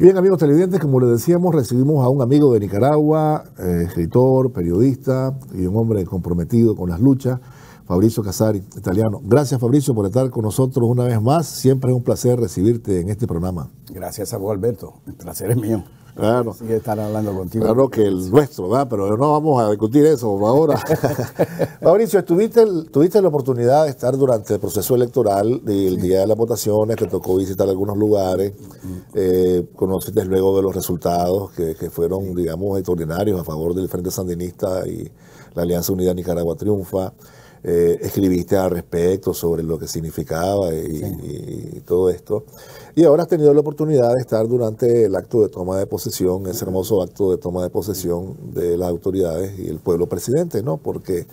bien, amigos televidentes, como les decíamos, recibimos a un amigo de Nicaragua, eh, escritor, periodista y un hombre comprometido con las luchas, Fabricio Casari, italiano. Gracias, Fabricio, por estar con nosotros una vez más. Siempre es un placer recibirte en este programa. Gracias a vos, Alberto. El placer es mío. Claro. estar hablando contigo. Claro que el nuestro, ¿verdad? Pero no vamos a discutir eso ahora. Mauricio, ¿tuviste, tuviste la oportunidad de estar durante el proceso electoral, del día de las votaciones, te tocó visitar algunos lugares, eh, conociste luego de los resultados que, fueron, digamos, extraordinarios a favor del Frente Sandinista y la Alianza Unida Nicaragua Triunfa. Eh, escribiste al respecto sobre lo que significaba y todo esto. Y ahora has tenido la oportunidad de estar durante el acto de toma de posesión, ese hermoso acto de toma de posesión de las autoridades y el pueblo presidente, ¿no? Porque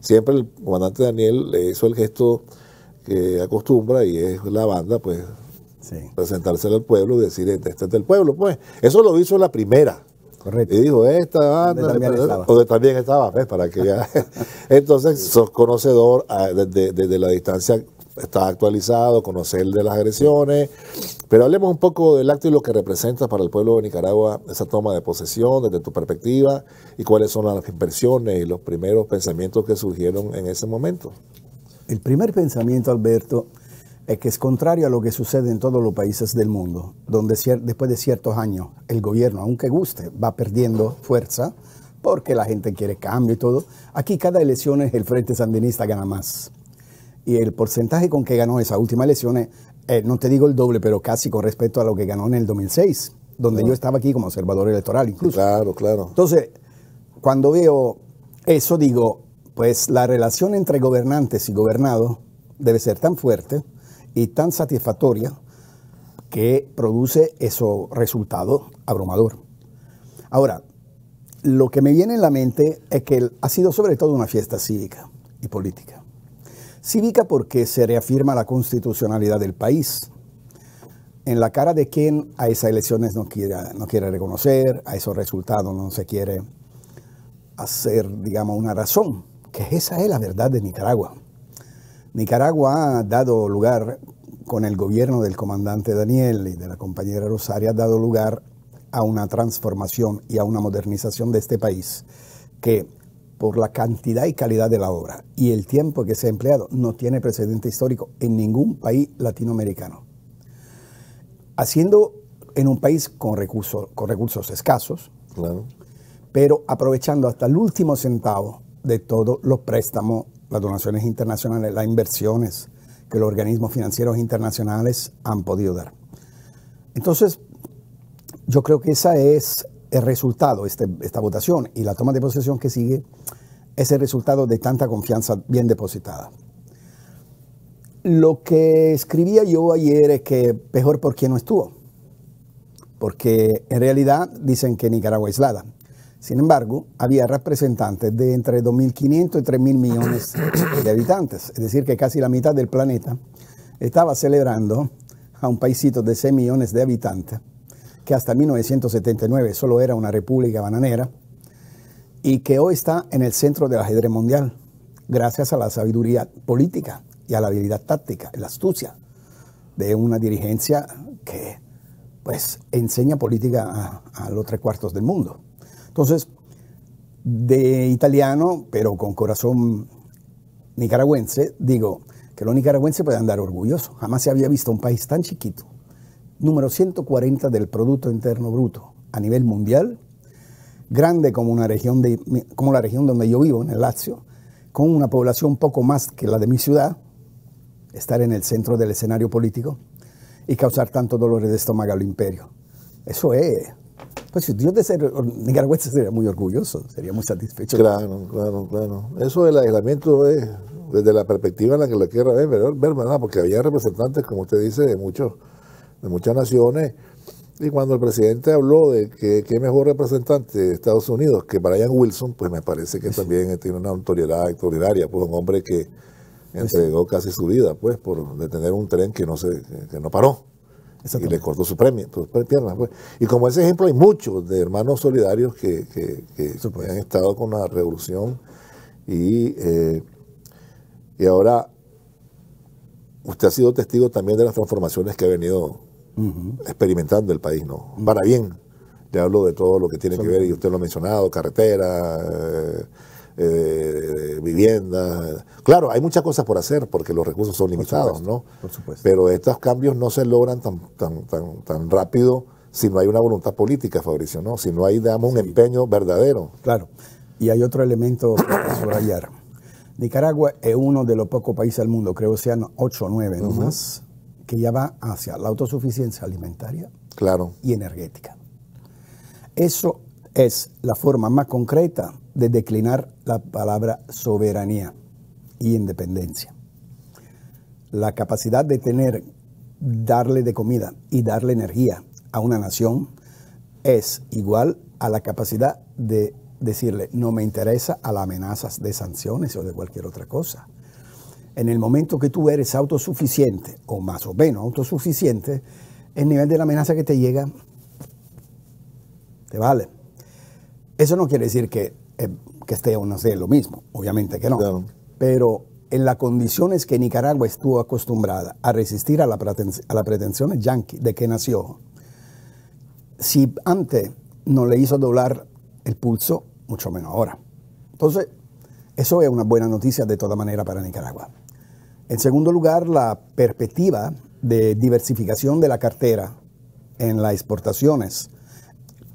siempre el comandante Daniel le hizo el gesto que acostumbra y es la banda, pues, sí. al pueblo y decir, este, este, es del pueblo, pues. Eso lo hizo la primera. Correcto. Y dijo, esta banda, donde también estaba, ¿ves? Para que ya... Entonces, sos conocedor desde ah, la distancia está actualizado, conocer de las agresiones. Pero hablemos un poco del acto y lo que representa para el pueblo de Nicaragua esa toma de posesión desde tu perspectiva y cuáles son las impresiones y los primeros pensamientos que surgieron en ese momento. El primer pensamiento, Alberto, es que es contrario a lo que sucede en todos los países del mundo, donde después de ciertos años el gobierno, aunque guste, va perdiendo fuerza porque la gente quiere cambio y todo. Aquí cada elección el Frente Sandinista gana más y el porcentaje con que ganó esa última elección eh, eh, no te digo el doble, pero casi con respecto a lo que ganó en el 2006, donde yo estaba aquí como observador electoral incluso. Claro, claro. Entonces, cuando veo eso, digo, pues la relación entre gobernantes y gobernados debe ser tan fuerte y tan satisfactoria que produce esos resultado abrumador. Ahora, lo que me viene en la mente es que ha sido sobre todo una fiesta cívica y política. Cívica porque se reafirma la constitucionalidad del país. En la cara de quien a esas elecciones no quiere, no quiere reconocer, a esos resultados no se quiere hacer, digamos, una razón, que esa es la verdad de Nicaragua. Nicaragua ha dado lugar, con el gobierno del comandante Daniel y de la compañera Rosario, ha dado lugar a una transformación y a una modernización de este país que por la cantidad y calidad de la obra y el tiempo que se ha empleado no tiene precedente histórico en ningún país latinoamericano. Haciendo en un país con recursos, con recursos escasos, pero aprovechando hasta el último centavo de todos los préstamos, las donaciones internacionales, las inversiones que los organismos financieros internacionales han podido dar. Entonces, yo creo que esa es el resultado, este, esta votación y la toma de posesión que sigue, es el resultado de tanta confianza bien depositada. Lo que escribía yo ayer es que mejor por no estuvo, porque en realidad dicen que Nicaragua es aislada. Sin embargo, había representantes de entre 2.500 y 3.000 millones de habitantes, es decir, que casi la mitad del planeta estaba celebrando a un paisito de 6 millones de habitantes que hasta 1979 solo era una república bananera y que hoy está en el centro del ajedrez mundial, gracias a la sabiduría política y a la habilidad táctica, la astucia de una dirigencia que pues enseña política a, a los tres cuartos del mundo. Entonces, de italiano, pero con corazón nicaragüense, digo que los nicaragüenses pueden andar orgullosos. Jamás se había visto un país tan chiquito número 140 del Producto Interno Bruto a nivel mundial, grande como, una región de, como la región donde yo vivo, en el Lazio, con una población poco más que la de mi ciudad, estar en el centro del escenario político y causar tanto dolores de estómago al imperio. Eso es. Pues si yo de ser sería muy orgulloso, sería muy satisfecho. Claro, claro, claro. Eso del aislamiento es desde la perspectiva en la que lo quiera ver, ver, ¿verdad? Porque había representantes, como usted dice, de muchos de muchas naciones. Y cuando el presidente habló de que qué mejor representante de Estados Unidos que Brian Wilson, pues me parece que también tiene una autoridad extraordinaria, pues un hombre que entregó casi su vida, pues, por detener un tren que no se, no paró y le cortó su premio, sus piernas. Pues. Y como ese ejemplo hay muchos de hermanos solidarios que, que, han estado con la revolución y, eh, y ahora usted ha sido testigo también de las transformaciones que ha venido experimentando el país, ¿no? Para bien. Le hablo de todo lo que tiene que ver, y usted lo ha mencionado, carretera, eh, eh, vivienda. Claro, hay muchas cosas por hacer porque los recursos son limitados, ¿no? Por supuesto. Pero estos cambios no se logran tan, rápido si no hay una voluntad política, Fabricio, ¿no? Si no hay, un empeño verdadero. Claro. Y hay otro elemento para subrayar. Nicaragua es uno de los pocos países del mundo, creo que sean 8 o 9 nomás, que ya va hacia la autosuficiencia alimentaria y energética. Eso es la forma más concreta de declinar la palabra soberanía y independencia. La capacidad de tener, darle de comida y darle energía a una nación es igual a la capacidad de decirle no me interesa a las amenazas de sanciones o de cualquier otra cosa. En el momento que tú eres autosuficiente, o más o menos autosuficiente, el nivel de la amenaza que te llega te vale. Eso no quiere decir que, eh, esté o no lo mismo, obviamente que no. Pero en las condiciones que Nicaragua estuvo acostumbrada a resistir a, la las pretensiones yanqui de que nació, si antes no le hizo doblar el pulso, mucho menos ahora. Entonces, eso es una buena noticia de toda manera para Nicaragua. En segundo lugar, la perspectiva de diversificación de la cartera en las exportaciones,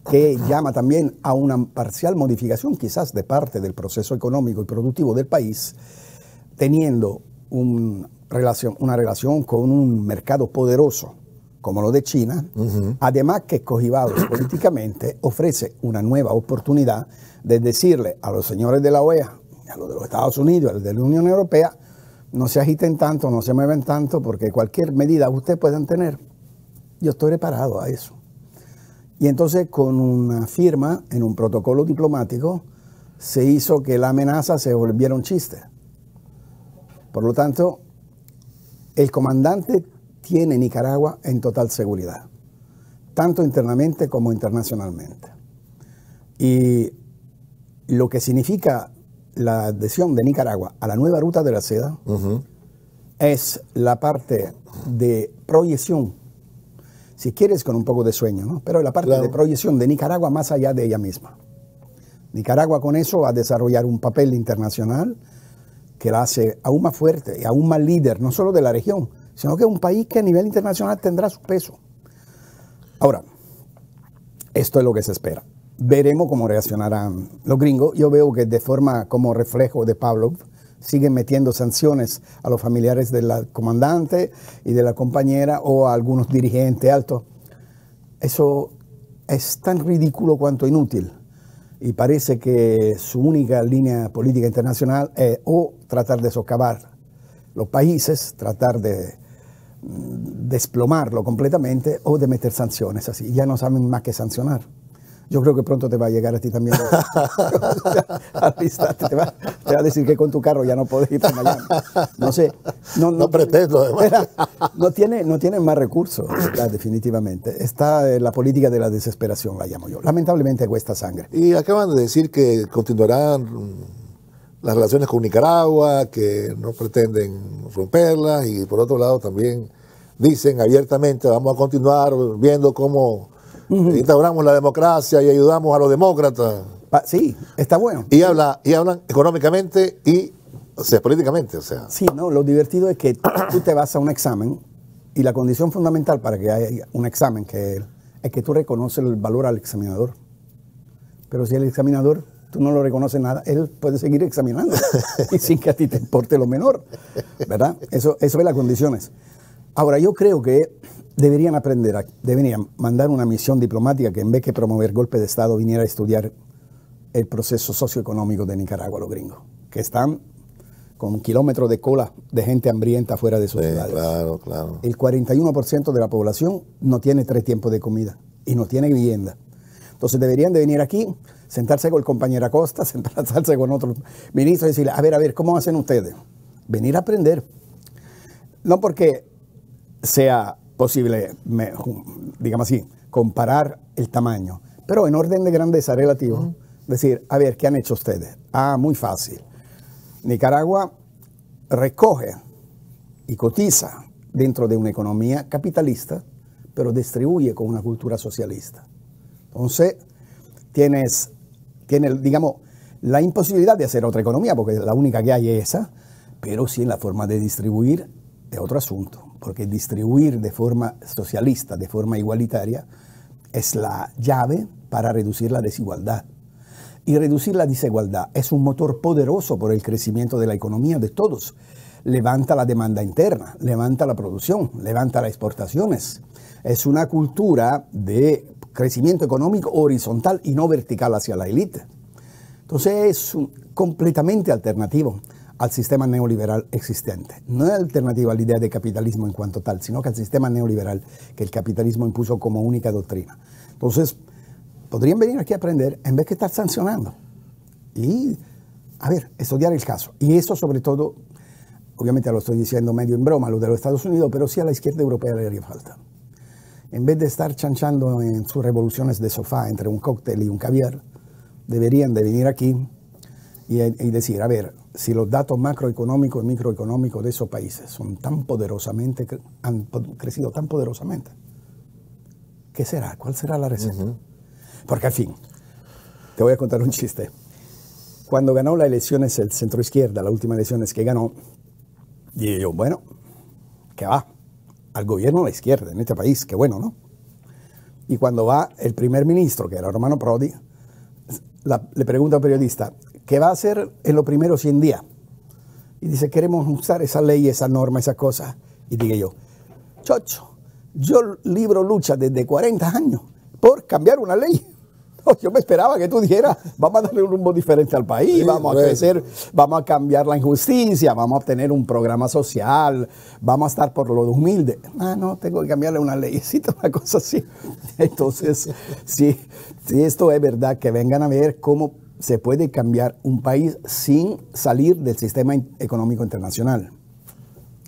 que llama también a una parcial modificación quizás de parte del proceso económico y productivo del país, teniendo una relación con un mercado poderoso como lo de China, además que cogibados políticamente ofrece una nueva oportunidad de decirle a los señores de la OEA, a los de los Estados Unidos, a los de la Unión Europea, no se agiten tanto, no se mueven tanto, porque cualquier medida ustedes puedan tener, yo estoy preparado a eso. Y entonces con una firma en un protocolo diplomático se hizo que la amenaza se volviera un chiste. Por lo tanto, el comandante tiene Nicaragua en total seguridad, tanto internamente como internacionalmente. Y lo que significa la adhesión de Nicaragua a la nueva ruta de la seda es la parte de proyección, si quieres con un poco de sueño, ¿no? pero la parte de proyección de Nicaragua más allá de ella misma. Nicaragua con eso va a desarrollar un papel internacional que la hace aún más fuerte y aún más líder, no solo de la región, sino que es un país que a nivel internacional tendrá su peso. Ahora, esto es lo que se espera veremos cómo reaccionarán los gringos. Yo veo que de forma como reflejo de Pavlov siguen metiendo sanciones a los familiares del comandante y de la compañera o a algunos dirigentes altos. Eso es tan ridículo cuanto inútil y parece que su única línea política internacional es o tratar de socavar los países, tratar de mm, desplomarlo completamente o de meter sanciones así. Ya no saben más que sancionar yo creo que pronto te va a llegar a ti también. te va, a decir que con tu carro ya no podés ir a Miami. No sé. No, pretendo, además. no, tiene, no tiene más recursos, definitivamente. Está eh, la política de la desesperación, la llamo yo. Lamentablemente cuesta sangre. Y acaban de decir que continuarán las relaciones con Nicaragua, que no pretenden romperlas, y por otro lado también dicen abiertamente, vamos a continuar viendo cómo Instauramos la democracia y ayudamos a los demócratas. sí, está bueno. Y, habla, y hablan económicamente y sea, políticamente. O Sí, no, lo divertido es que tú te vas a un examen y la condición fundamental para que haya un examen que es que tú reconoces el valor al examinador. Pero si el examinador tú no lo reconoces nada, él puede seguir examinando y sin que a ti te importe lo menor. ¿Verdad? Eso, eso es las condiciones. Ahora, yo creo que deberían aprender, deberían mandar una misión diplomática que en vez que promover golpe de Estado viniera a estudiar el proceso socioeconómico de Nicaragua, los gringos, que están con kilómetros de cola de gente hambrienta fuera de sus ciudades. Claro, claro. El 41% de la población no tiene tres tiempos de comida y no tiene vivienda. Entonces deberían de venir aquí, sentarse con el compañero Acosta, sentarse con otros ministros y decirle, a ver, a ver, ¿cómo hacen ustedes? Venir a aprender. No porque sea posible, digamos así, comparar el tamaño, pero en orden de grandeza relativo. Decir, a ver, ¿qué han hecho ustedes? Ah, muy fácil. Nicaragua recoge y cotiza dentro de una economía capitalista, pero distribuye con una cultura socialista. Entonces, tienes, tienes, digamos, la imposibilidad de hacer otra economía, porque la única que hay es esa, pero sí en la forma de distribuir es otro asunto porque distribuir de forma socialista, de forma igualitaria, es la llave para reducir la desigualdad. Y reducir la desigualdad es un motor poderoso por el crecimiento de la economía de todos. Levanta la demanda interna, levanta la producción, levanta las exportaciones. Es una cultura de crecimiento económico horizontal y no vertical hacia la élite. Entonces es completamente alternativo al sistema neoliberal existente. No es alternativa a la idea de capitalismo en cuanto tal, sino que al sistema neoliberal que el capitalismo impuso como única doctrina. Entonces, podrían venir aquí a aprender en vez que estar sancionando. Y, a ver, estudiar el caso. Y eso sobre todo, obviamente lo estoy diciendo medio en broma, lo de los Estados Unidos, pero sí a la izquierda europea le haría falta. En vez de estar chanchando en sus revoluciones de sofá entre un cóctel y un caviar, deberían de venir aquí y decir, a ver, si los datos macroeconómicos y microeconómicos de esos países son tan poderosamente, han crecido tan poderosamente, ¿qué será? ¿Cuál será la receta? Porque al fin, te voy a contar un chiste. Cuando ganó las elecciones el centro izquierda, última últimas elecciones que ganó, y yo, bueno, ¿qué va, al gobierno de la izquierda en este país, qué bueno, ¿no? Y cuando va el primer ministro, que era Romano Prodi, le pregunta un periodista, que va a ser en los primeros 100 días. Y dice, queremos usar esa ley, esa norma, esa cosa. Y dije yo, chocho, yo libro lucha desde 40 años por cambiar una ley. yo me esperaba que tú dijeras, vamos a darle un rumbo diferente al país, vamos a crecer, vamos a cambiar la injusticia, vamos a tener un programa social, vamos a estar por los humilde Ah, no, tengo que cambiarle una leycita, una cosa así. Entonces, sí, sí, esto es verdad, que vengan a ver cómo se puede cambiar un país sin salir del sistema económico internacional.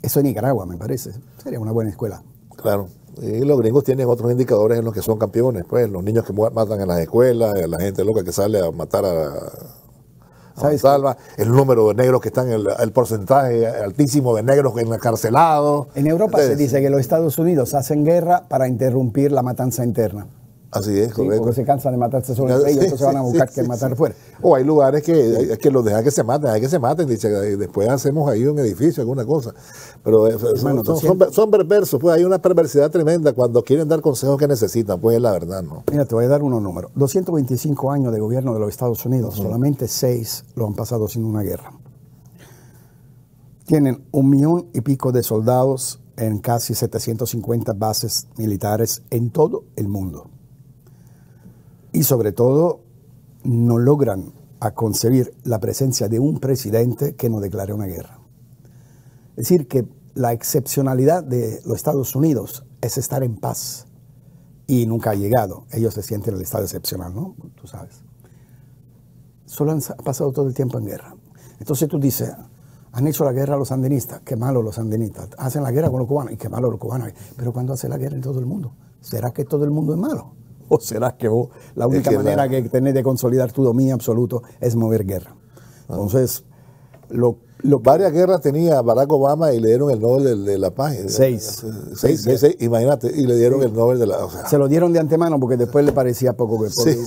Eso en Nicaragua, me parece. Sería una buena escuela. Claro. Y los gringos tienen otros indicadores en los que son campeones, pues, los niños que matan en las escuelas, la gente loca que sale a matar a, Salva, el número de negros que están, el, porcentaje altísimo de negros encarcelados. En Europa se dice que los Estados Unidos hacen guerra para interrumpir la matanza interna. Así es, porque se cansan de matarse solo el ah, ellos, entonces van a buscar que matar fuera. O hay lugares que, los dejan que se maten, hay que se maten, dice, después hacemos ahí un edificio, alguna cosa. Pero eh, son, perversos, pues hay una perversidad tremenda cuando quieren dar consejos que necesitan, pues es la verdad, ¿no? Mira, te voy a dar unos números. 225 años de gobierno de los Estados Unidos, solamente 6 lo han pasado sin una guerra. Tienen un millón y pico de soldados en casi 750 bases militares en todo el mundo y sobre todo no logran a concebir la presencia de un presidente que no declare una guerra. Es decir, que la excepcionalidad de los Estados Unidos es estar en paz y nunca ha llegado. Ellos se sienten en el estado excepcional, ¿no? Tú sabes. Solo han pasado todo el tiempo en guerra. Entonces tú dices, han hecho la guerra a los andinistas, qué malo los andinistas. Hacen la guerra con los cubanos, y qué malo los cubanos. Pero cuando hace la guerra en todo el mundo, ¿será que todo el mundo es malo? ¿O será que vos, la única manera que tenés de consolidar tu dominio absoluto es mover guerra? Ah. Entonces, lo varias guerras tenía Barack Obama y le dieron el Nobel de, la Paz. Eh, seis. imagínate, y le dieron el Nobel de la Se lo dieron de antemano porque después le parecía poco que sí,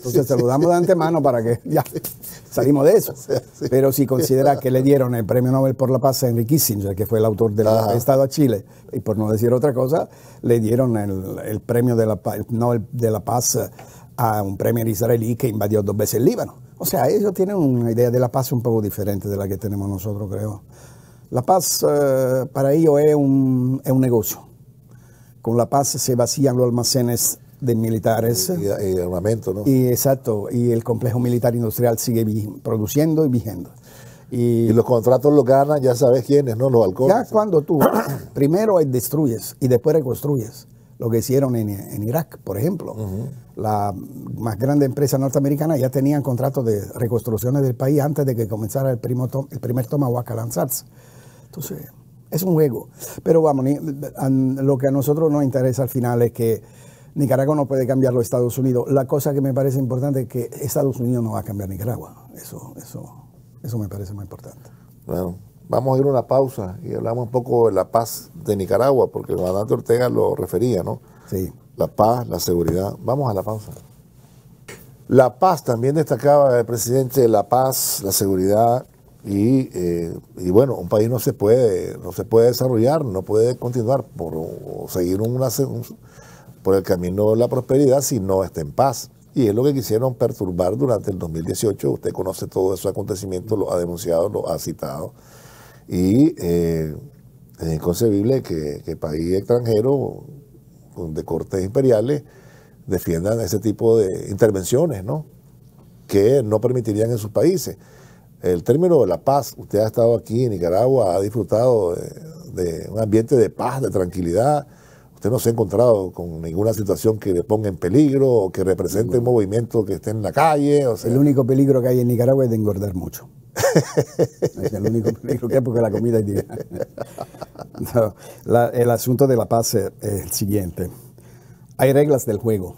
Entonces se lo damos de antemano para que ya salimos de eso. Pero si considera que le dieron el premio Nobel por la Paz a Enrique Kissinger, que fue el autor del la Estado a Chile, y por no decir otra cosa, le dieron el, premio de la, Nobel de la Paz a un premier israelí que invadió dos veces el Líbano. O sea, ellos tienen una idea de la paz un poco diferente de la que tenemos nosotros, creo. La paz eh, para ellos es un, negocio. Con la paz se vacían los almacenes de militares. Y, y, armamento, ¿no? Y, exacto, y el complejo militar industrial sigue produciendo y vigiendo. Y, los contratos los ganan, ya sabes quiénes, ¿no? Los alcoholistas. Ya cuando tú primero destruyes y después reconstruyes lo que hicieron en, Irak, por ejemplo. La más grande empresa norteamericana ya tenían contratos de reconstrucciones del país antes de que comenzara el, primo el primer Tomahawk a lanzarse. Entonces, es un juego. Pero vamos, lo que a nosotros nos interesa al final es que Nicaragua no puede cambiar los Estados Unidos. La cosa que me parece importante es que Estados Unidos no va a cambiar Nicaragua. Eso, eso, eso me parece muy importante. Vamos a ir a una pausa y hablamos un poco de la paz de Nicaragua, porque el comandante Ortega lo refería, ¿no? Sí. La paz, la seguridad. Vamos a la pausa. La paz, también destacaba el presidente, la paz, la seguridad y, eh, bueno, un país no se puede, no se puede desarrollar, no puede continuar por seguir un, por el camino de la prosperidad si no está en paz. Y es lo que quisieron perturbar durante el 2018. Usted conoce todo esos acontecimientos, lo ha denunciado, lo ha citado. Y eh, es inconcebible que, que países extranjeros de cortes imperiales defiendan ese tipo de intervenciones, ¿no? Que no permitirían en sus países. El término de la paz, usted ha estado aquí en Nicaragua, ha disfrutado de, un ambiente de paz, de tranquilidad. Usted no se ha encontrado con ninguna situación que le ponga en peligro o que represente un movimiento que esté en la calle. El único peligro que hay en Nicaragua es de engordar mucho el único que la comida es el asunto de la paz es el siguiente. Hay reglas del juego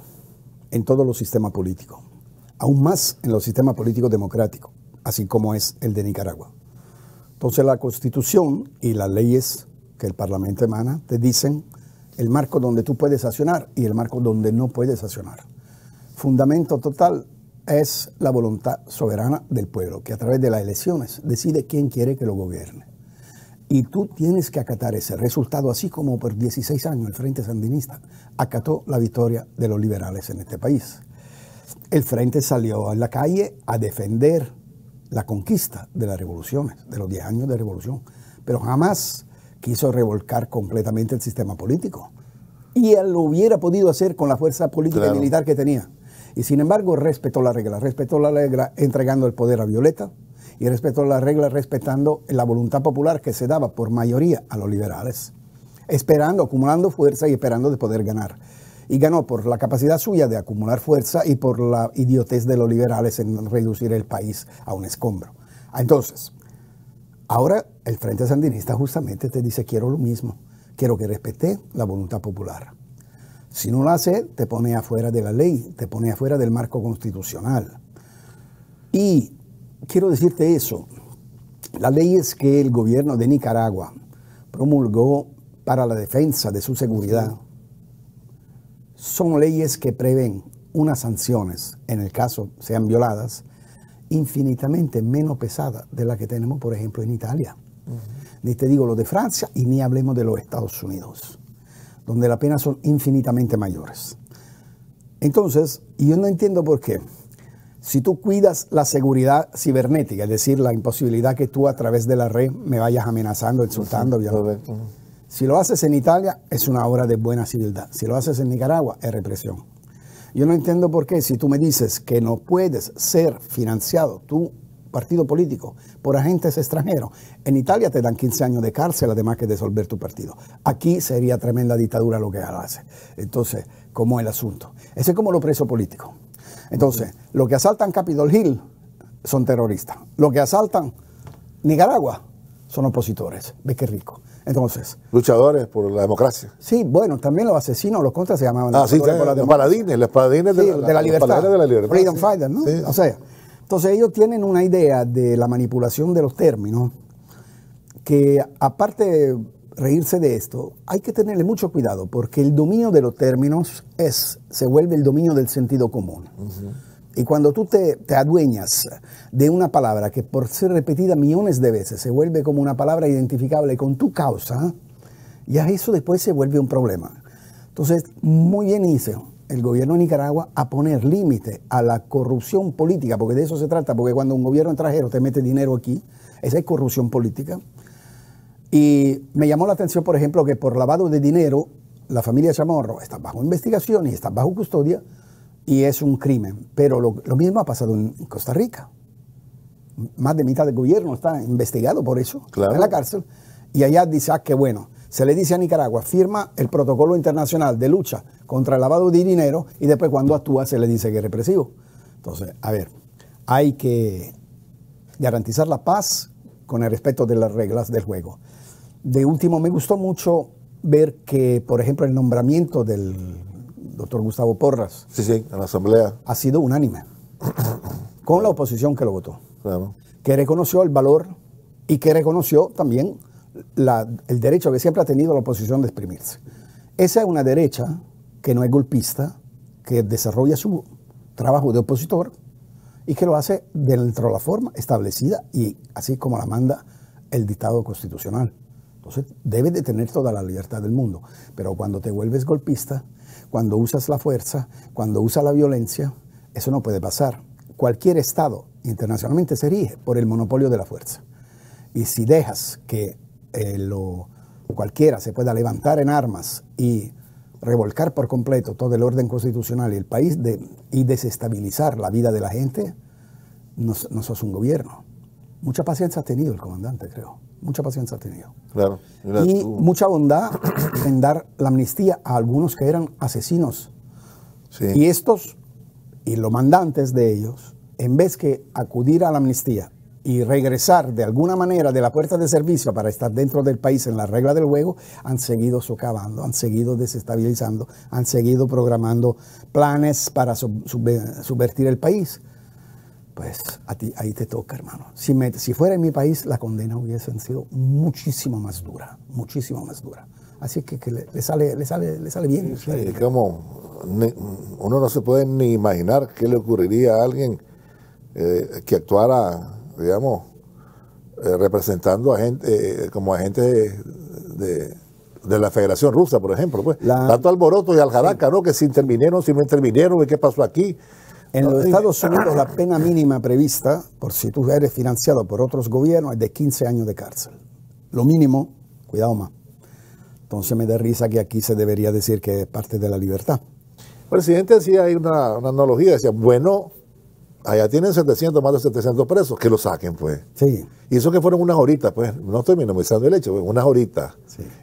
en todos los sistemas políticos, aún más en los sistemas políticos democráticos, así como es el de Nicaragua. Entonces la constitución y las leyes que el Parlamento emana te dicen el marco donde tú puedes accionar y el marco donde no puedes accionar. Fundamento total es la voluntad soberana del pueblo, que a través de las elecciones decide quién quiere que lo gobierne. Y tú tienes que acatar ese resultado, así como por 16 años el Frente Sandinista acató la victoria de los liberales en este país. El Frente salió a la calle a defender la conquista de las revoluciones, de los 10 años de revolución, pero jamás quiso revolcar completamente el sistema político. Y él lo hubiera podido hacer con la fuerza política y militar que tenía. Y sin embargo, respetó la regla, respetó la regla entregando el poder a Violeta y respetó la regla respetando la voluntad popular que se daba por mayoría a los liberales, esperando, acumulando fuerza y esperando de poder ganar. Y ganó por la capacidad suya de acumular fuerza y por la idiotez de los liberales en reducir el país a un escombro. Ah, entonces, ahora el Frente Sandinista justamente te dice, quiero lo mismo, quiero que respete la voluntad popular. Si no lo hace, te pone afuera de la ley, te pone afuera del marco constitucional. Y quiero decirte eso. Las leyes que el gobierno de Nicaragua promulgó para la defensa de su seguridad son leyes que prevén unas sanciones, en el caso sean violadas, infinitamente menos pesadas de las que tenemos, por ejemplo, en Italia. Ni te digo lo de Francia y ni hablemos de los Estados Unidos donde las penas son infinitamente mayores. Entonces, yo no entiendo por qué, si tú cuidas la seguridad cibernética, es decir, la imposibilidad que tú a través de la red me vayas amenazando, insultando, si lo haces en Italia es una obra de buena civilidad, si lo haces en Nicaragua es represión. Yo no entiendo por qué, si tú me dices que no puedes ser financiado tú partido político por agentes extranjeros. En Italia te dan 15 años de cárcel, además que disolver tu partido. Aquí sería tremenda dictadura lo que hace. Entonces, ¿cómo es el asunto? Ese es como los presos políticos. Entonces, los que asaltan Capitol Hill son terroristas. Los que asaltan Nicaragua son opositores. Ve qué rico? Entonces. Luchadores por la democracia. Sí, bueno, también los asesinos, los contras se llamaban. Ah, sí, los paladines, los paladines de, la, de la, libertad. Freedom Fighters, ¿no? O sea, entonces ellos tienen una idea de la manipulación de los términos que aparte de reírse de esto, hay que tenerle mucho cuidado porque el dominio de los términos es, se vuelve el dominio del sentido común. Y cuando tú te, adueñas de una palabra que por ser repetida millones de veces se vuelve como una palabra identificable con tu causa, ya eso después se vuelve un problema. Entonces, muy bien hice el gobierno de Nicaragua a poner límite a la corrupción política, porque de eso se trata, porque cuando un gobierno extranjero te mete dinero aquí, esa es corrupción política. Y me llamó la atención, por ejemplo, que por lavado de dinero, la familia Chamorro está bajo investigación y está bajo custodia y es un crimen. Pero lo, mismo ha pasado en Costa Rica. Más de mitad del gobierno está investigado por eso, en la cárcel. Y allá dice, ah, qué bueno se le dice a Nicaragua, firma el protocolo internacional de lucha contra el lavado de dinero y después cuando actúa se le dice que es represivo. Entonces, a ver, hay que garantizar la paz con el respeto de las reglas del juego. De último, me gustó mucho ver que, por ejemplo, el nombramiento del doctor Gustavo Porras sí, en la asamblea. ha sido unánime, con la oposición que lo votó, que reconoció el valor y que reconoció también el derecho que siempre ha tenido la oposición de exprimirse. Esa es una derecha que no es golpista, que desarrolla su trabajo de opositor y que lo hace dentro de la forma establecida y así como la manda el dictado constitucional. Entonces debe de tener toda la libertad del mundo, pero cuando te vuelves golpista, cuando usas la fuerza, cuando usas la violencia, eso no puede pasar. Cualquier Estado internacionalmente se rige por el monopolio de la fuerza. Y si dejas que eh, lo, cualquiera se pueda levantar en armas y revolcar por completo todo el orden constitucional y el país y desestabilizar la vida de la gente, no, no sos un gobierno. Mucha paciencia ha tenido el comandante, creo. Mucha paciencia ha tenido. Claro. y mucha bondad en dar la amnistía a algunos que eran asesinos. Y estos, y los mandantes de ellos, en vez que acudir a la amnistía y regresar de alguna manera de la puerta de servicio para estar dentro del país en la regla del juego, han seguido socavando, han seguido desestabilizando, han seguido programando planes para subvertir el país. Pues a ti, ahí te toca, hermano. Si, si fuera en mi país, la condena hubiese sido muchísimo más dura, muchísimo más dura. Así que, que le, sale, le, sale, le sale bien. como, uno no se puede ni imaginar qué le ocurriría a alguien eh, que actuara digamos, eh, representando a gente, eh, eh, como agentes de, la Federación Rusa, por ejemplo. Pues. Tanto alboroto y aljaraca, ¿no? Que si intervinieron, si no intervinieron, y qué pasó aquí. En los Estados Unidos la pena mínima prevista, por si tú eres financiado por otros gobiernos, es de 15 años de cárcel. Lo mínimo, cuidado más. Entonces me da risa que aquí se debería decir que es parte de la libertad. presidente decía, hay una analogía, decía, bueno, allá tienen 700, más de 700 presos, que lo saquen, pues. Sí. Y eso que fueron unas horitas, pues, no estoy minimizando el hecho, pues, unas horitas.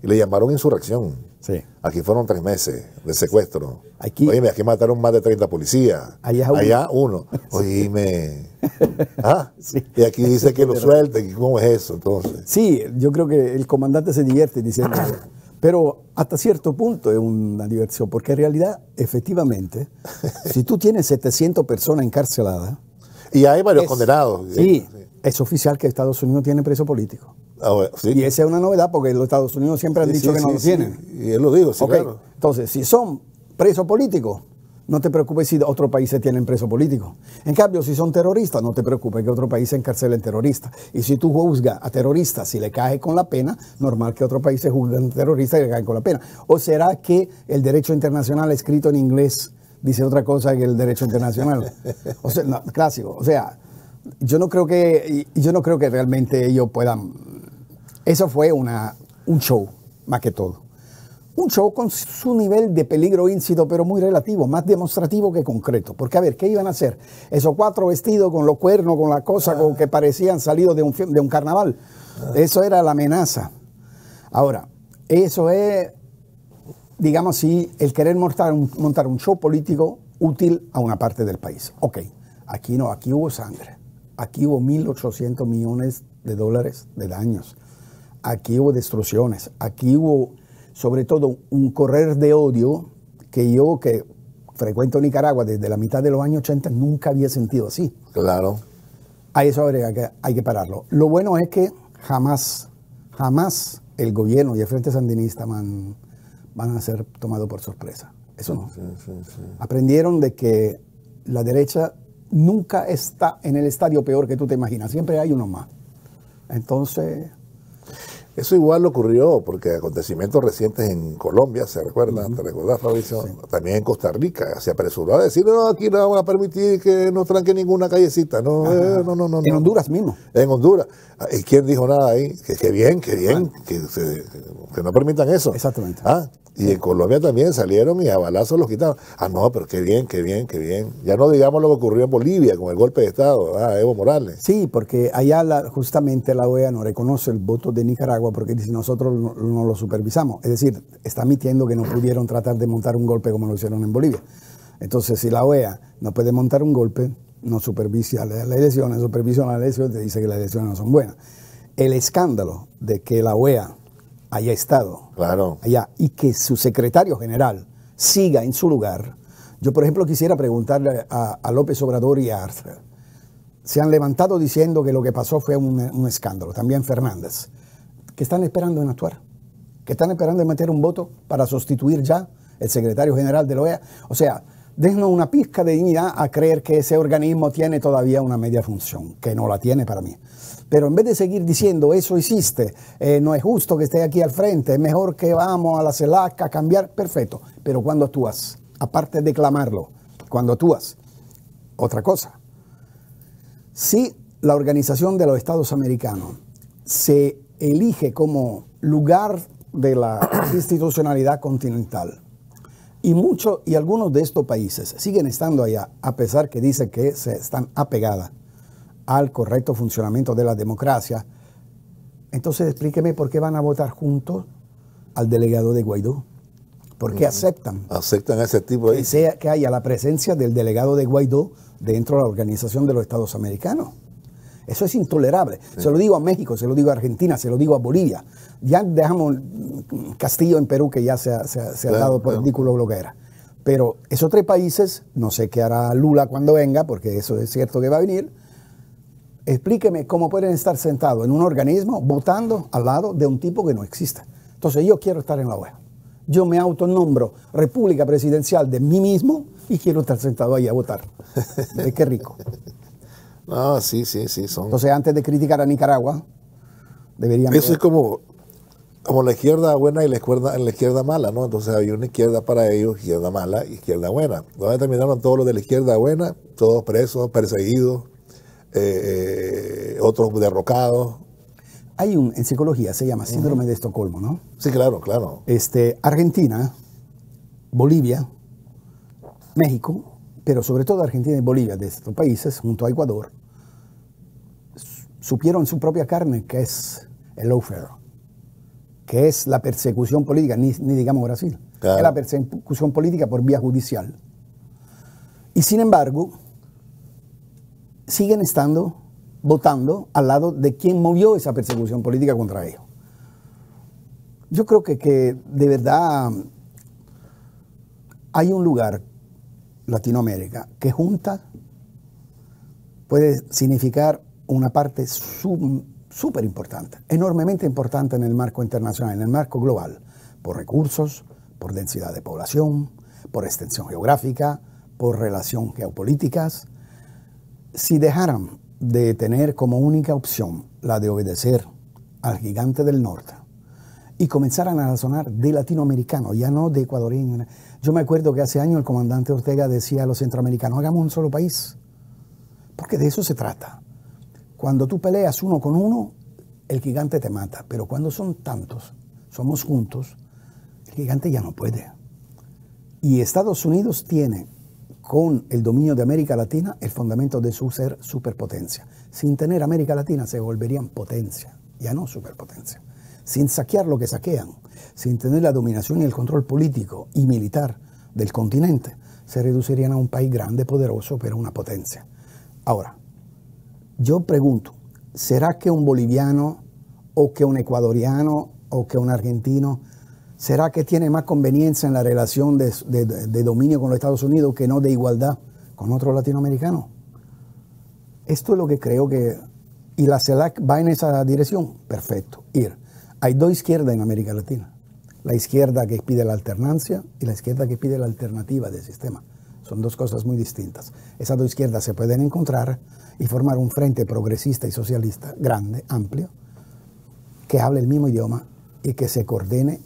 Y le llamaron insurrección. Sí. Aquí fueron tres meses de secuestro. Aquí. Oye, aquí mataron más de 30 policías. Allá uno. Allá uno. ¿Ah? Sí. Y aquí dice que lo suelten. ¿Cómo es eso, entonces? Sí, yo creo que el comandante se divierte diciendo... Pero hasta cierto punto es una diversión, porque en realidad, efectivamente, si tú tienes 700 personas encarceladas... Y hay varios condenados. Sí, es oficial que Estados Unidos tiene preso político. Ah, y esa es una novedad porque los Estados Unidos siempre han dicho que no lo tienen. Y él lo dijo, sí, Entonces, si son presos políticos, no te preocupes si otros países tienen preso político. En cambio, si son terroristas, no te preocupes que país países a terroristas. Y si tú juzgas a terroristas, si le cae con la pena, normal que otro país juzgue a terroristas y le caen con la pena. ¿O será que el derecho internacional escrito en inglés dice otra cosa que el derecho internacional? o sea, clásico. O sea, yo no creo que, yo no creo que realmente ellos puedan. Eso fue una, un show, más que todo. Un show con su nivel de peligro íncito, pero muy relativo, más demostrativo que concreto. Porque, a ver, ¿qué iban a hacer? Esos cuatro vestidos con los cuernos, con la cosa, con que parecían salidos de un, de un carnaval. Eso era la amenaza. Ahora, eso es, digamos así, el querer montar montar un show político útil a una parte del país. Ok, aquí no, aquí hubo sangre. Aquí hubo 1.800 millones de dólares de daños. Aquí hubo destrucciones. Aquí hubo sobre todo un correr de odio que yo, que frecuento Nicaragua desde la mitad de los años 80, nunca había sentido así. Claro. A eso habría que, hay que pararlo. Lo bueno es que jamás, jamás el gobierno y el Frente Sandinista van, van a ser tomados por sorpresa. Eso no. Aprendieron de que la derecha nunca está en el estadio peor que tú te imaginas. Siempre hay uno más. Entonces, eso igual ocurrió porque acontecimientos recientes en Colombia, se recuerda, te recuerdas Fabricio, también en Costa Rica, se apresuró a decir, no, aquí no vamos a permitir que no tranque ninguna callecita, no, eh, no, no, no. En Honduras mismo. En Honduras. Ah, ¿Y quién dijo nada ahí? Que, que bien, que bien, que, no permitan eso. Exactamente. Ah, y en Colombia también salieron y a balazos los quitaron. Ah, no, pero qué bien, qué bien, qué bien. Ya no digamos lo que ocurrió en Bolivia con el golpe de Estado, ah, Evo Morales. Sí, porque allá justamente la OEA no reconoce el voto de Nicaragua porque dice nosotros no, lo supervisamos. Es decir, está admitiendo que no pudieron tratar de montar un golpe como lo hicieron en Bolivia. Entonces, si la OEA no puede montar un golpe, no supervisa las elecciones, supervisa las elecciones, te dice que las elecciones no son buenas. El escándalo de que la OEA haya estado claro. allá y que su secretario general siga en su lugar. Yo, por ejemplo, quisiera preguntarle a, López Obrador y a Arthur. Se han levantado diciendo que lo que pasó fue un, un escándalo, también Fernández, que están esperando en actuar, que están esperando en meter un voto para sustituir ya el secretario general de la OEA. O sea, Denos una pizca de dignidad a creer que ese organismo tiene todavía una media función, que no la tiene para mí. Pero en vez de seguir diciendo, eso existe, eh, no es justo que esté aquí al frente, es mejor que vamos a la CELAC a cambiar, perfecto. Pero cuando actúas, aparte de clamarlo, cuando actúas, otra cosa. Si la Organización de los Estados Americanos se elige como lugar de la institucionalidad continental, y, y algunos de estos países siguen estando allá, a pesar que dicen que se están apegadas al correcto funcionamiento de la democracia. Entonces explíqueme por qué van a votar juntos al delegado de Guaidó. ¿Por qué aceptan? Aceptan ese tipo de... sea, que haya la presencia del delegado de Guaidó dentro de la Organización de los Estados Americanos. Eso es intolerable. Se lo digo a México, se lo digo a Argentina, se lo digo a Bolivia. Ya dejamos Castillo en Perú, que ya se ha, dado por lo ridículo era. Pero esos tres países, no sé qué hará Lula cuando venga, porque eso es cierto que va a venir. Explíqueme cómo pueden estar sentados en un organismo votando al lado de un tipo que no existe. Entonces yo quiero estar en la OEA. Yo me autonombro República Presidencial de mí mismo y quiero estar sentado ahí a votar. qué rico. Ah, sí, sí, sí. Son. Entonces, antes de criticar a Nicaragua, deberían. Eso es como, como la izquierda buena y la izquierda, la izquierda mala, ¿no? Entonces, había una izquierda para ellos, izquierda mala, izquierda buena. Donde terminaron todos los de la izquierda buena, todos presos, perseguidos, eh, eh, otros derrocados. Hay un, en psicología se llama síndrome de Estocolmo, ¿no? Sí, claro, claro. Este, Argentina, Bolivia, México pero sobre todo Argentina y Bolivia, de estos países, junto a Ecuador, supieron su propia carne, que es el lawfare, que es la persecución política, ni, digamos Brasil, es la persecución política por vía judicial. Y sin embargo, siguen estando votando al lado de quien movió esa persecución política contra ellos. Yo creo que, que de verdad hay un lugar Latinoamérica, que junta puede significar una parte súper importante, enormemente importante en el marco internacional, en el marco global, por recursos, por densidad de población, por extensión geográfica, por relación geopolíticas. Si dejaran de tener como única opción la de obedecer al gigante del norte y comenzaran a razonar de latinoamericano, ya no de ecuadoreño, yo me acuerdo que hace años el comandante Ortega decía a los centroamericanos, hagamos un solo país, porque de eso se trata. Cuando tú peleas uno con uno, el gigante te mata, pero cuando son tantos, somos juntos, el gigante ya no puede. Y Estados Unidos tiene con el dominio de América Latina el fundamento de su ser superpotencia. Sin tener América Latina se volverían potencia, ya no superpotencia sin saquear lo que saquean, sin tener la dominación y el control político y militar del continente, se reducirían a un país grande, poderoso, pero una potencia. Ahora, yo pregunto, ¿será que un boliviano o que un ecuadoriano o que un argentino, será que tiene más conveniencia en la relación de, dominio con los Estados Unidos que no de igualdad con otro latinoamericanos? Esto es lo que creo que... Y la CELAC va en esa dirección. Perfecto, ir. Hay dos izquierdas en América Latina. La izquierda que pide la alternancia y la izquierda que pide la alternativa del sistema. Son dos cosas muy distintas. Esas dos izquierdas se pueden encontrar y formar un frente progresista y socialista grande, amplio, que hable el mismo idioma y que se coordene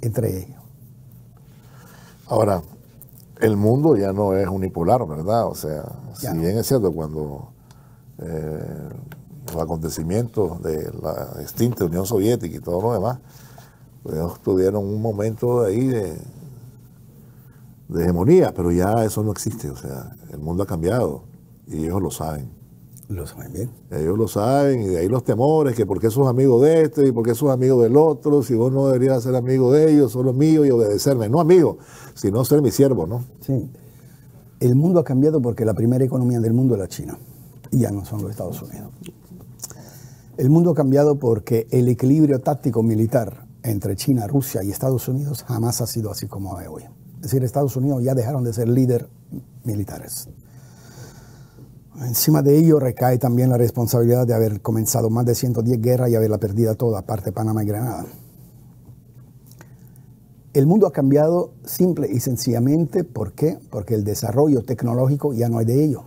entre ellos. Ahora, el mundo ya no es unipolar, ¿verdad? O sea, si bien es cierto, cuando eh, los acontecimientos de la extinta Unión Soviética y todo lo demás, pues ellos tuvieron un momento de ahí de, hegemonía, pero ya eso no existe, o sea, el mundo ha cambiado y ellos lo saben. Lo saben bien. Ellos lo saben y de ahí los temores, que porque qué sos amigo de este y por qué sos amigo del otro, si vos no deberías ser amigo de ellos, solo mío y obedecerme, no amigo, sino ser mi siervo, ¿no? Sí. El mundo ha cambiado porque la primera economía del mundo es la China y ya no son los Estados Unidos. El mundo ha cambiado porque el equilibrio táctico militar entre China, Rusia y Estados Unidos jamás ha sido así como hoy. Es decir, Estados Unidos ya dejaron de ser líder militares. Encima de ello recae también la responsabilidad de haber comenzado más de 110 guerras y haberla perdida toda, aparte Panamá y Granada. El mundo ha cambiado simple y sencillamente, ¿por qué? Porque el desarrollo tecnológico ya no es de ellos.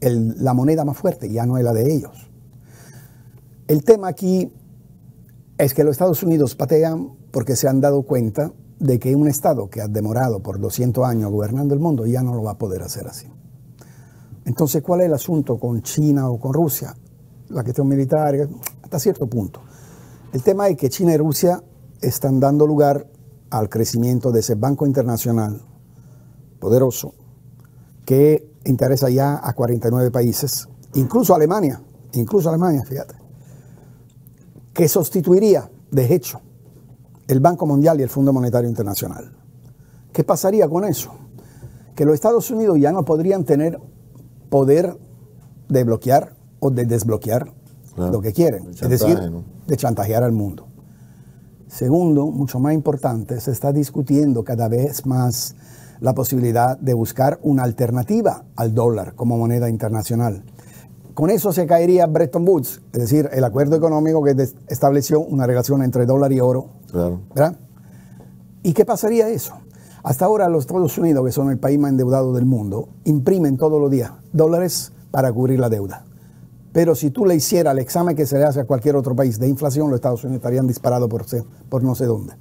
la moneda más fuerte ya no es la de ellos. El tema aquí es que los Estados Unidos patean porque se han dado cuenta de que un Estado que ha demorado por 200 años gobernando el mundo ya no lo va a poder hacer así. Entonces, ¿cuál es el asunto con China o con Rusia? La cuestión militar, eh, hasta cierto punto. El tema es que China y Rusia están dando lugar al crecimiento de ese banco internacional poderoso que interesa ya a 49 países, incluso Alemania, incluso Alemania, fíjate que sustituiría, de hecho, el Banco Mundial y el Fondo Monetario Internacional. ¿Qué pasaría con eso? Que los Estados Unidos ya no podrían tener poder de bloquear o de desbloquear lo que quieren, es decir, de chantajear al mundo. Segundo, mucho más importante, se está discutiendo cada vez más la posibilidad de buscar una alternativa al dólar como moneda internacional con eso se caería Bretton Woods, es decir, el acuerdo económico que estableció una relación entre dólar y oro. ¿Verdad? ¿Y qué pasaría eso? Hasta ahora los Estados Unidos, que son el país más endeudado del mundo, imprimen todos los días dólares para cubrir la deuda. Pero si tú le hicieras el examen que se le hace a cualquier otro país de inflación, los Estados Unidos estarían disparados por, por no sé dónde.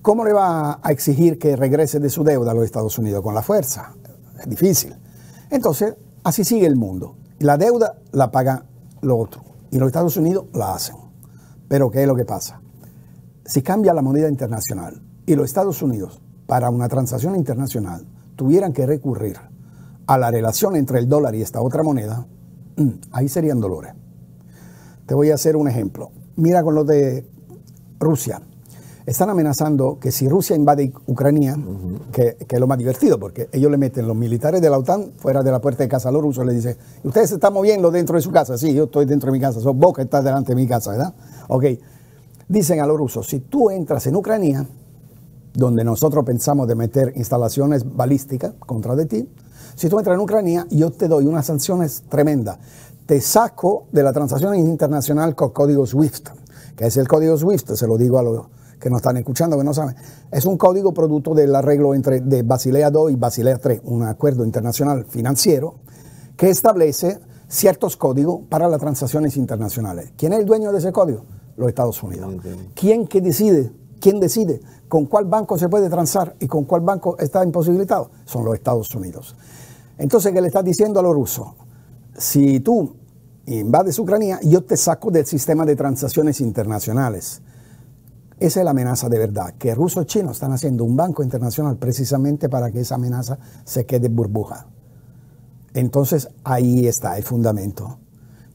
¿Cómo le va a exigir que regrese de su deuda a los Estados Unidos? Con la fuerza. Es difícil. Entonces, así sigue el mundo. La deuda la paga lo otro. Y los Estados Unidos la hacen. Pero ¿qué es lo que pasa? Si cambia la moneda internacional y los Estados Unidos para una transacción internacional tuvieran que recurrir a la relación entre el dólar y esta otra moneda, mm, ahí serían dolores. Te voy a hacer un ejemplo. Mira con lo de Rusia están amenazando que si Rusia invade Ucrania, que, es lo más divertido, porque ellos le meten los militares de la OTAN fuera de la puerta de casa a los rusos, le dicen, ustedes se están moviendo dentro de su casa, sí, yo estoy dentro de mi casa, sos vos que estás delante de mi casa, ¿verdad? Ok, dicen a los rusos, si tú entras en Ucrania, donde nosotros pensamos de meter instalaciones balísticas contra de ti, si tú entras en Ucrania, yo te doy unas sanciones tremendas. Te saco de la transacción internacional con código SWIFT, que es el código SWIFT, se lo digo a los que no están escuchando, que no saben. Es un código producto del arreglo entre, de Basilea II y Basilea III, un acuerdo internacional financiero que establece ciertos códigos para las transacciones internacionales. ¿Quién es el dueño de ese código? Los Estados Unidos. ¿Quién que decide? ¿Quién decide con cuál banco se puede transar y con cuál banco está imposibilitado? Son los Estados Unidos. Entonces, ¿qué le estás diciendo a los rusos? Si tú invades Ucrania, yo te saco del sistema de transacciones internacionales. Esa es la amenaza de verdad, que rusos y chinos están haciendo un banco internacional precisamente para que esa amenaza se quede burbuja. Entonces ahí está el fundamento.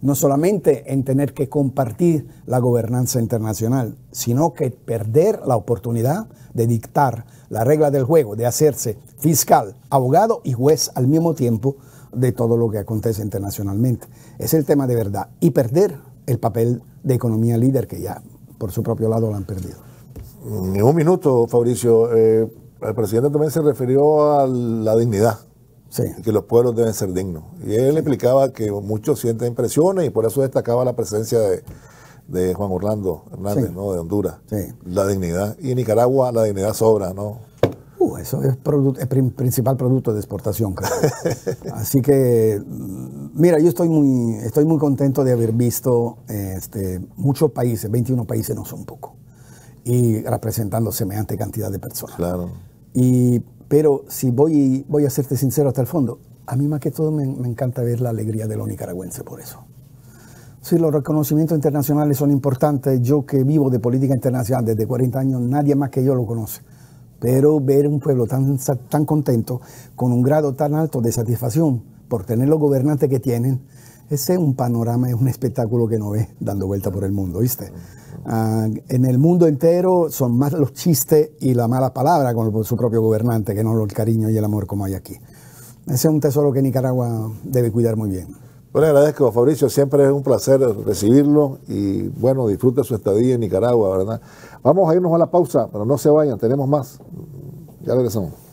No solamente en tener que compartir la gobernanza internacional, sino que perder la oportunidad de dictar la regla del juego, de hacerse fiscal, abogado y juez al mismo tiempo de todo lo que acontece internacionalmente. Es el tema de verdad. Y perder el papel de economía líder que ya por su propio lado la han perdido. En un minuto, Fabricio, eh, el presidente también se refirió a la dignidad. Sí. Que los pueblos deben ser dignos. Y él explicaba que muchos sienten presiones y por eso destacaba la presencia de, Juan Orlando Hernández, ¿no? De Honduras. La dignidad. Y en Nicaragua la dignidad sobra, ¿no? Uh, eso es, el principal producto de exportación, claro Así que Mira, yo estoy muy, estoy muy contento de haber visto este, muchos países, 21 países no son poco, y representando semejante cantidad de personas. Claro. Y, pero si voy, voy a serte sincero hasta el fondo, a mí más que todo me, encanta ver la alegría de los nicaragüenses por eso. Sí, los reconocimientos internacionales son importantes. Yo que vivo de política internacional desde 40 años, nadie más que yo lo conoce. Pero ver un pueblo tan, tan contento, con un grado tan alto de satisfacción, por tener los gobernantes que tienen, ese es un panorama, es un espectáculo que no ve dando vuelta por el mundo, ¿viste? Ah, en el mundo entero son más los chistes y la mala palabra con su propio gobernante que no el cariño y el amor como hay aquí. Ese es un tesoro que Nicaragua debe cuidar muy bien. Bueno, agradezco, Fabricio, siempre es un placer recibirlo y bueno, disfruta su estadía en Nicaragua, ¿verdad? Vamos a irnos a la pausa, pero no se vayan, tenemos más. Ya regresamos.